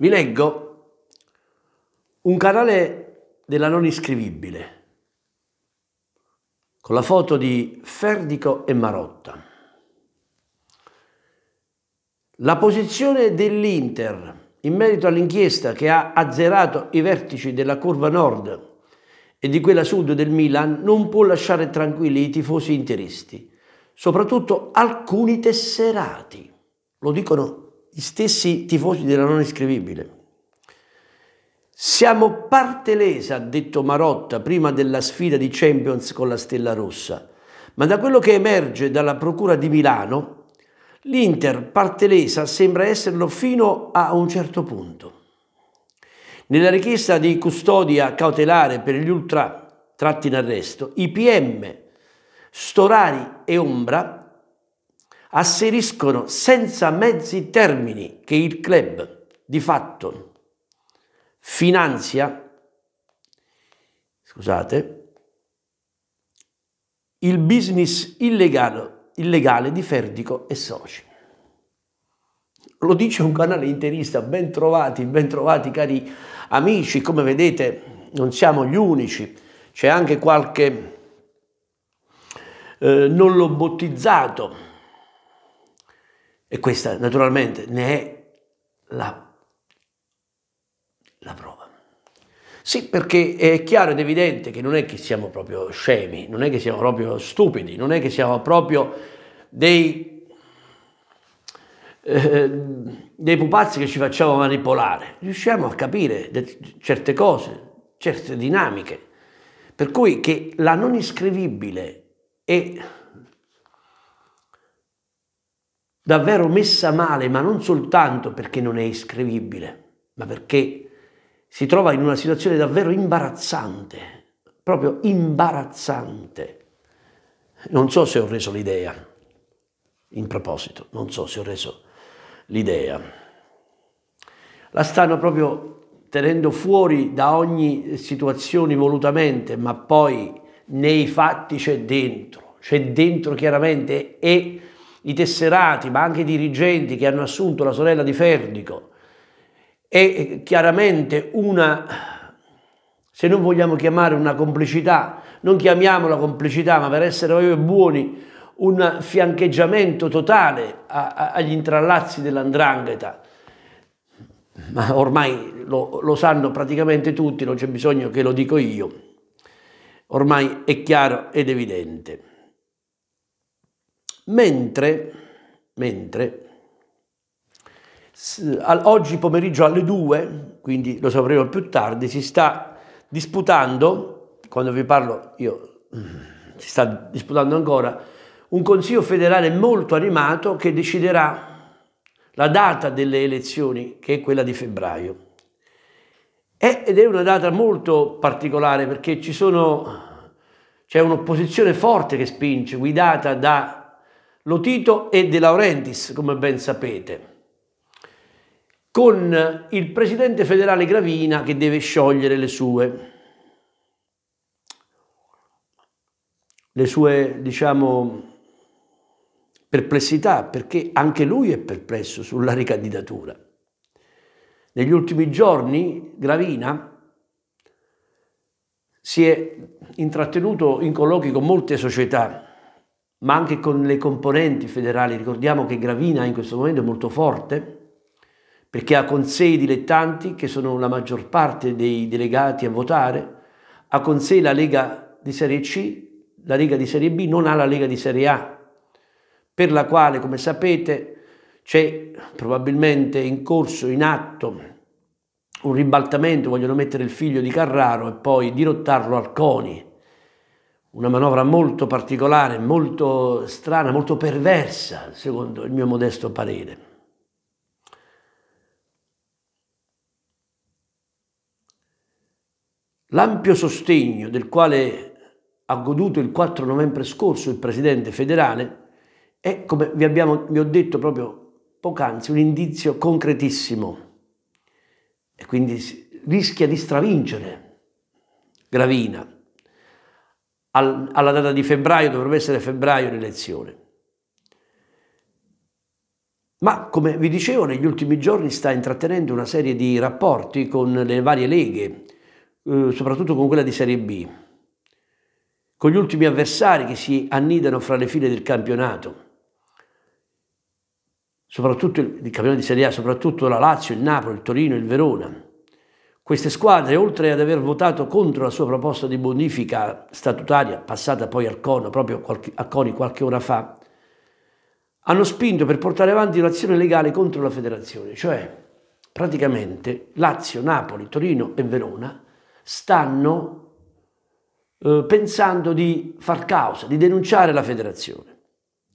Vi leggo un canale della non iscrivibile con la foto di Ferdico e Marotta. La posizione dell'Inter in merito all'inchiesta che ha azzerato i vertici della curva nord e di quella sud del Milan non può lasciare tranquilli i tifosi interisti, soprattutto alcuni tesserati, lo dicono gli stessi tifosi della non iscrivibile. Siamo parte lesa, ha detto Marotta prima della sfida di Champions con la Stella Rossa, ma da quello che emerge dalla Procura di Milano, l'Inter parte lesa sembra esserlo fino a un certo punto. Nella richiesta di custodia cautelare per gli ultra tratti in arresto, i PM Storari e Ombra asseriscono senza mezzi termini che il club di fatto finanzia, scusate, il business illegale, illegale di Ferdico e soci. Lo dice un canale interista, ben trovati, ben trovati cari amici, come vedete non siamo gli unici, c'è anche qualche eh, non l'ho bottizzato, e questa naturalmente ne è la, la prova. Sì, perché è chiaro ed evidente che non è che siamo proprio scemi, non è che siamo proprio stupidi, non è che siamo proprio dei, eh, dei pupazzi che ci facciamo manipolare. Riusciamo a capire certe cose, certe dinamiche. Per cui che la non iscrivibile e davvero messa male, ma non soltanto perché non è iscrivibile, ma perché si trova in una situazione davvero imbarazzante, proprio imbarazzante. Non so se ho reso l'idea, in proposito, non so se ho reso l'idea. La stanno proprio tenendo fuori da ogni situazione volutamente, ma poi nei fatti c'è dentro, c'è dentro chiaramente e i tesserati, ma anche i dirigenti che hanno assunto la sorella di Ferdico, è eh, chiaramente una, se non vogliamo chiamare una complicità, non chiamiamola complicità, ma per essere buoni, un fiancheggiamento totale a, a, agli intrallazzi dell'andrangheta. Ma ormai lo, lo sanno praticamente tutti, non c'è bisogno che lo dico io. Ormai è chiaro ed evidente. Mentre, mentre oggi pomeriggio alle 2, quindi lo sapremo più tardi, si sta disputando, quando vi parlo io, si sta disputando ancora, un Consiglio federale molto animato che deciderà la data delle elezioni, che è quella di febbraio. ed è una data molto particolare perché c'è un'opposizione forte che spinge, guidata da Lotito e De Laurentiis, come ben sapete, con il presidente federale Gravina che deve sciogliere le sue, le sue, diciamo, perplessità, perché anche lui è perplesso sulla ricandidatura. Negli ultimi giorni Gravina si è intrattenuto in colloqui con molte società ma anche con le componenti federali. Ricordiamo che Gravina in questo momento è molto forte perché ha con sé i dilettanti, che sono la maggior parte dei delegati a votare, ha con sé la Lega di Serie C, la Lega di Serie B, non ha la Lega di Serie A, per la quale, come sapete, c'è probabilmente in corso, in atto, un ribaltamento, vogliono mettere il figlio di Carraro e poi dirottarlo al CONI una manovra molto particolare, molto strana, molto perversa, secondo il mio modesto parere. L'ampio sostegno del quale ha goduto il 4 novembre scorso il Presidente federale è, come vi, abbiamo, vi ho detto proprio poc'anzi, un indizio concretissimo e quindi rischia di stravincere Gravina al, alla data di febbraio, dovrebbe essere febbraio l'elezione. Ma come vi dicevo, negli ultimi giorni sta intrattenendo una serie di rapporti con le varie leghe, eh, soprattutto con quella di Serie B, con gli ultimi avversari che si annidano fra le file del campionato soprattutto il, il campionato di Serie A, soprattutto la Lazio, il Napoli, il Torino, il Verona. Queste squadre, oltre ad aver votato contro la sua proposta di bonifica statutaria, passata poi al CONO, proprio a CONI qualche ora fa, hanno spinto per portare avanti un'azione legale contro la federazione, cioè praticamente Lazio, Napoli, Torino e Verona stanno eh, pensando di far causa, di denunciare la federazione.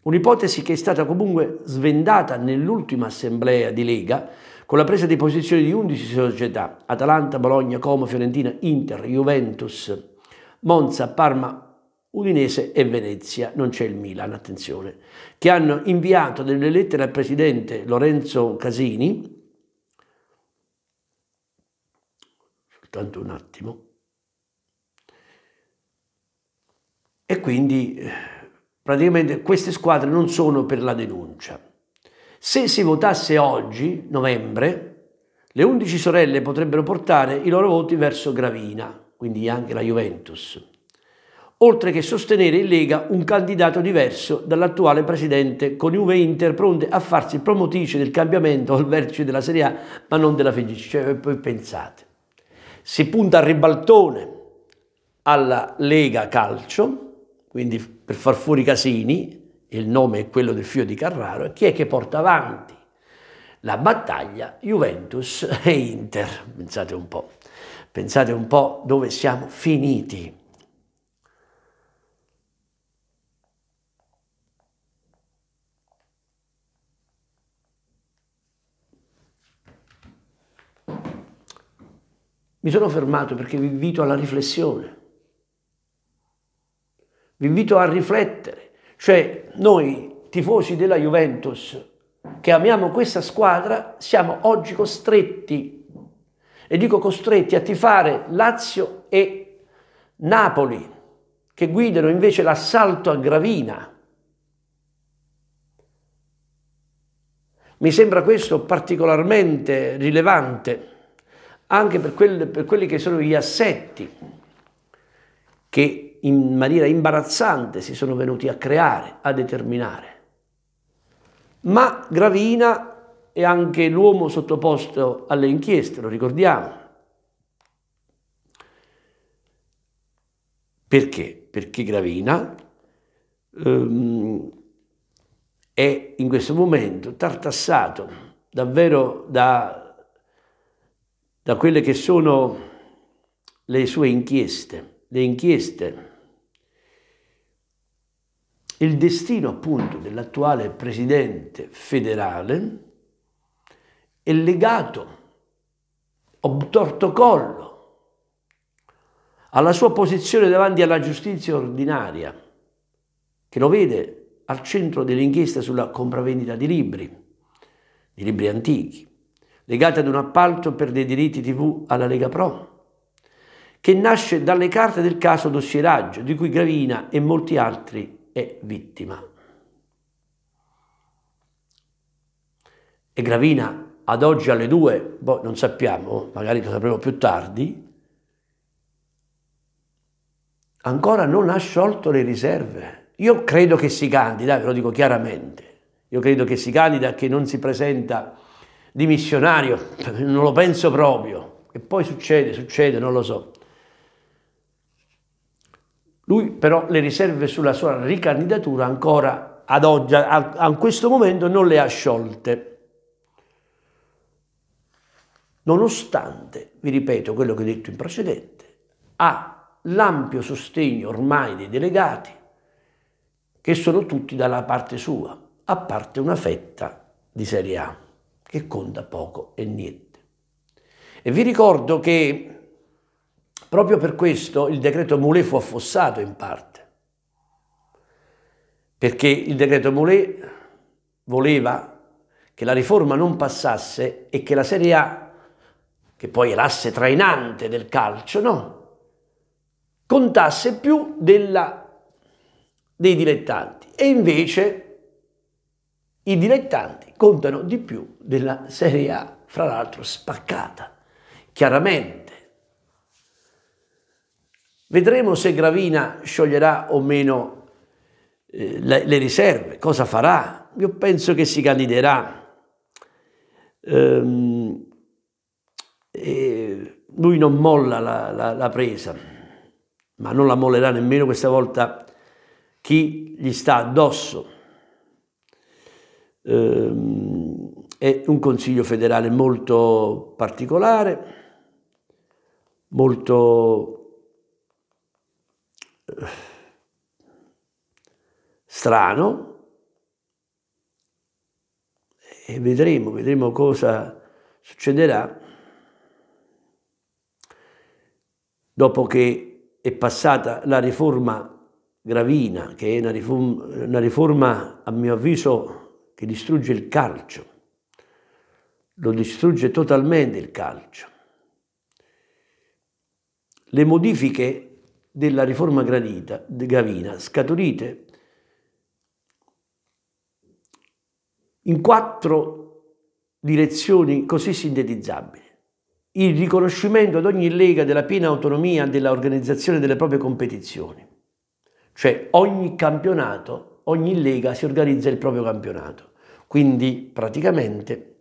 Un'ipotesi che è stata comunque svendata nell'ultima assemblea di Lega, con la presa di posizione di 11 società, Atalanta, Bologna, Como, Fiorentina, Inter, Juventus, Monza, Parma, Udinese e Venezia, non c'è il Milan, attenzione, che hanno inviato delle lettere al presidente Lorenzo Casini, soltanto un attimo, e quindi eh, praticamente queste squadre non sono per la denuncia. Se si votasse oggi, novembre, le 11 sorelle potrebbero portare i loro voti verso Gravina, quindi anche la Juventus, oltre che sostenere in Lega un candidato diverso dall'attuale presidente con Juve Inter pronte a farsi promotrice del cambiamento al vertice della Serie A, ma non della FGC. Cioè, eh, poi pensate, si punta a ribaltone alla Lega Calcio, quindi per far fuori Casini, il nome è quello del figlio di Carraro, chi è che porta avanti la battaglia Juventus e Inter. Pensate un po', pensate un po' dove siamo finiti. Mi sono fermato perché vi invito alla riflessione, vi invito a riflettere cioè noi tifosi della Juventus che amiamo questa squadra siamo oggi costretti, e dico costretti, a tifare Lazio e Napoli che guidano invece l'assalto a Gravina. Mi sembra questo particolarmente rilevante anche per, quel, per quelli che sono gli assetti che in maniera imbarazzante si sono venuti a creare, a determinare. Ma Gravina è anche l'uomo sottoposto alle inchieste, lo ricordiamo. Perché? Perché Gravina ehm, è in questo momento tartassato davvero da, da quelle che sono le sue inchieste, le inchieste il destino appunto dell'attuale presidente federale è legato obtorto collo alla sua posizione davanti alla giustizia ordinaria, che lo vede al centro dell'inchiesta sulla compravendita di libri, di libri antichi, legata ad un appalto per dei diritti TV alla Lega Pro, che nasce dalle carte del caso dossieraggio, di cui Gravina e molti altri è vittima. E Gravina ad oggi alle 2, boh, non sappiamo, magari lo sapremo più tardi, ancora non ha sciolto le riserve. Io credo che si candida, ve lo dico chiaramente, io credo che si candida, che non si presenta dimissionario, non lo penso proprio. E poi succede, succede, non lo so. Lui però le riserve sulla sua ricandidatura ancora ad oggi, a, a questo momento, non le ha sciolte. Nonostante, vi ripeto quello che ho detto in precedente, ha l'ampio sostegno ormai dei delegati, che sono tutti dalla parte sua, a parte una fetta di Serie A, che conta poco e niente. E vi ricordo che Proprio per questo il decreto Moulet fu affossato in parte, perché il decreto Moulet voleva che la riforma non passasse e che la Serie A, che poi è l'asse trainante del calcio, no, contasse più della, dei dilettanti. E invece i dilettanti contano di più della Serie A, fra l'altro spaccata, chiaramente Vedremo se Gravina scioglierà o meno eh, le, le, riserve, cosa farà. Io penso che si candiderà. Ehm, eh, lui non molla la, la, la presa, ma non la mollerà nemmeno questa volta chi gli sta addosso. Ehm, è un Consiglio federale molto particolare, molto strano e vedremo, vedremo cosa succederà dopo che è passata la riforma Gravina, che è una riforma, una riforma a mio avviso che distrugge il calcio, lo distrugge totalmente il calcio. Le modifiche della riforma gradita, Gavina, scaturite in quattro direzioni così sintetizzabili. Il riconoscimento ad ogni lega della piena autonomia dell'organizzazione delle proprie competizioni, cioè ogni campionato, ogni lega si organizza il proprio campionato. Quindi praticamente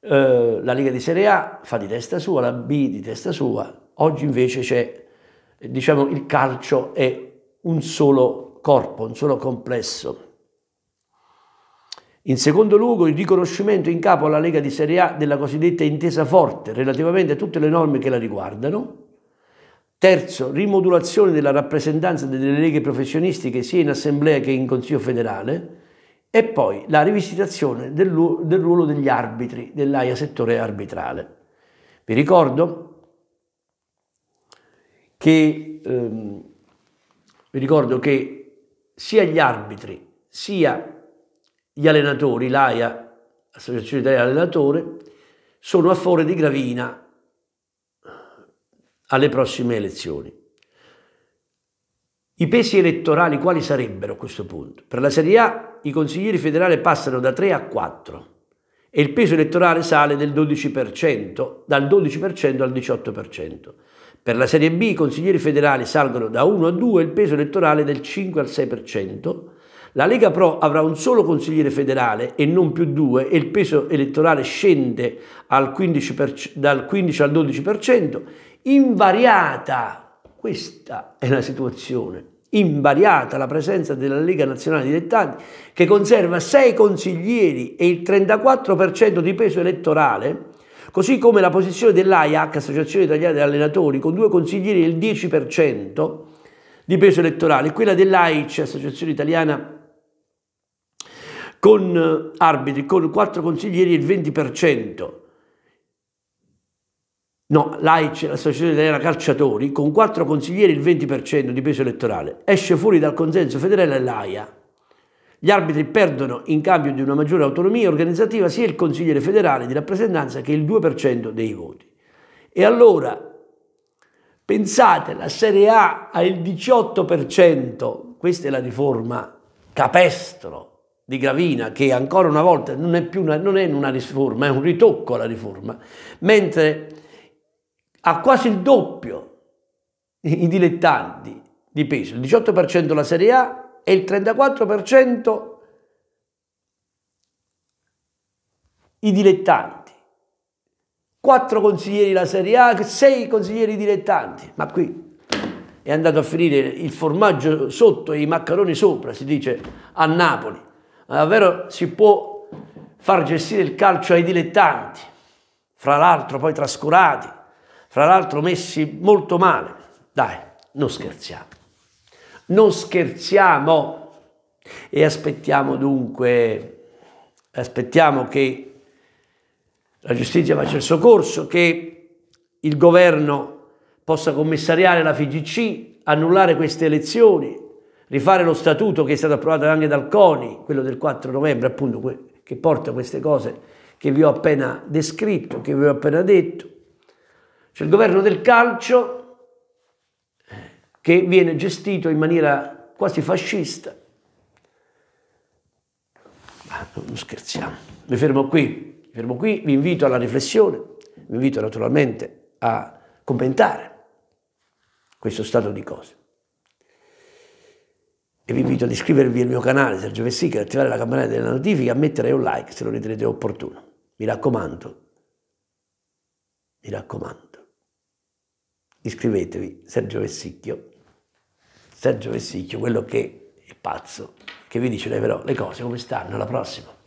eh, la Lega di Serie A fa di testa sua, la B di testa sua, oggi invece c'è diciamo, il calcio è un solo corpo, un solo complesso. In secondo luogo il riconoscimento in capo alla Lega di Serie A della cosiddetta intesa forte relativamente a tutte le norme che la riguardano. Terzo, rimodulazione della rappresentanza delle leghe professionistiche sia in assemblea che in consiglio federale. E poi la rivisitazione del, ruolo degli arbitri dell'AIA settore arbitrale. Vi ricordo che ehm, vi ricordo che sia gli arbitri sia gli allenatori, l'AIA, l'Associazione Italiana Allenatore, sono a favore di Gravina alle prossime elezioni. I pesi elettorali quali sarebbero a questo punto? Per la Serie A i consiglieri federali passano da 3 a 4 e il peso elettorale sale del 12%, dal 12% al 18%. Per la Serie B i consiglieri federali salgono da 1 a 2 il peso elettorale del 5 al 6%, la Lega Pro avrà un solo consigliere federale e non più due e il peso elettorale scende 15 per, dal 15 al 12%, invariata, questa è la situazione, invariata la presenza della Lega Nazionale Dilettanti che conserva 6 consiglieri e il 34% di peso elettorale, Così come la posizione dell'AIAC, Associazione Italiana degli Allenatori, con due consiglieri del 10% di peso elettorale, e quella dell'AIC, Associazione Italiana con eh, arbitri, con quattro consiglieri e 20%. No, l'AIC, l'Associazione Italiana Calciatori, con quattro consiglieri e il 20% di peso elettorale. Esce fuori dal consenso federale all'AIA. Gli arbitri perdono in cambio di una maggiore autonomia organizzativa sia il consigliere federale di rappresentanza che il 2% dei voti. E allora Pensate, la Serie A ha il 18%, questa è la riforma capestro di Gravina, che ancora una volta non è più una, non è una riforma, è un ritocco alla riforma, mentre ha quasi il doppio i dilettanti di peso, il 18% la Serie A, e il 34% i dilettanti. Quattro consiglieri della Serie A, sei consiglieri dilettanti. Ma qui è andato a finire il formaggio sotto e i maccheroni sopra, si dice a Napoli. Ma davvero si può far gestire il calcio ai dilettanti, fra l'altro poi trascurati, fra l'altro messi molto male. Dai, non scherziamo. Non scherziamo e aspettiamo dunque, aspettiamo che la giustizia faccia il suo corso, che il governo possa commissariare la FIGC, annullare queste elezioni, rifare lo statuto che è stato approvato anche dal CONI, quello del 4 novembre appunto, che porta queste cose che vi ho appena descritto, che vi ho appena detto. C'è il governo del calcio che viene gestito in maniera quasi fascista. Ma non scherziamo, mi fermo qui, mi fermo qui, vi invito alla riflessione, vi invito naturalmente a commentare questo stato di cose. E vi invito ad iscrivervi al mio canale Sergio Vessica, ad attivare la campanella delle notifiche, a mettere un like se lo ritenete opportuno. Mi raccomando, mi raccomando, iscrivetevi Sergio Vessicchio Sergio Vessicchio, quello che è pazzo, che vi dice, però, le cose come stanno, alla prossima.